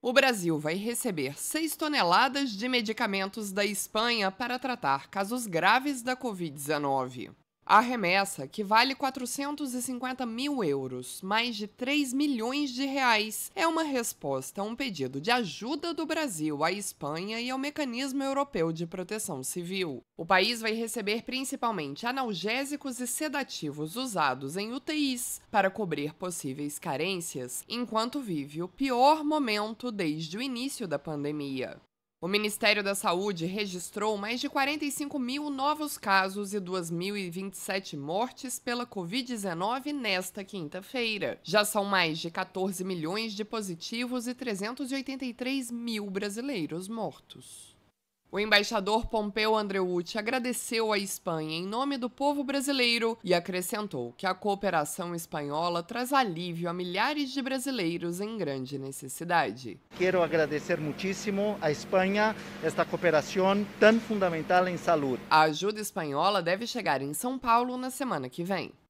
O Brasil vai receber 6 toneladas de medicamentos da Espanha para tratar casos graves da Covid-19. A remessa, que vale 450 mil euros, mais de 3 milhões de reais, é uma resposta a um pedido de ajuda do Brasil à Espanha e ao Mecanismo Europeu de Proteção Civil. O país vai receber principalmente analgésicos e sedativos usados em UTIs para cobrir possíveis carências, enquanto vive o pior momento desde o início da pandemia. O Ministério da Saúde registrou mais de 45 mil novos casos e 2.027 mortes pela Covid-19 nesta quinta-feira. Já são mais de 14 milhões de positivos e 383 mil brasileiros mortos. O embaixador Pompeu Andreucci agradeceu à Espanha em nome do povo brasileiro e acrescentou que a cooperação espanhola traz alívio a milhares de brasileiros em grande necessidade. Quero agradecer muitíssimo à Espanha esta cooperação tão fundamental em saúde. A ajuda espanhola deve chegar em São Paulo na semana que vem.